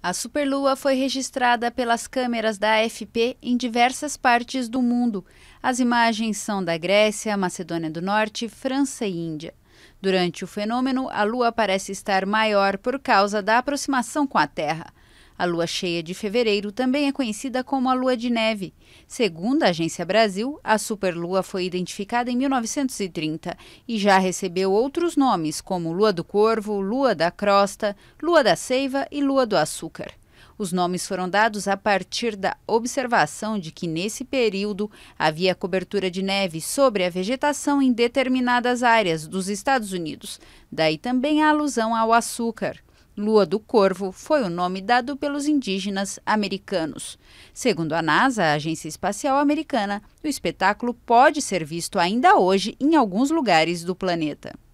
A superlua foi registrada pelas câmeras da AFP em diversas partes do mundo. As imagens são da Grécia, Macedônia do Norte, França e Índia. Durante o fenômeno, a lua parece estar maior por causa da aproximação com a Terra. A lua cheia de fevereiro também é conhecida como a lua de neve. Segundo a Agência Brasil, a superlua foi identificada em 1930 e já recebeu outros nomes como lua do corvo, lua da crosta, lua da seiva e lua do açúcar. Os nomes foram dados a partir da observação de que, nesse período, havia cobertura de neve sobre a vegetação em determinadas áreas dos Estados Unidos. Daí também a alusão ao açúcar. Lua do Corvo foi o nome dado pelos indígenas americanos. Segundo a NASA, a Agência Espacial Americana, o espetáculo pode ser visto ainda hoje em alguns lugares do planeta.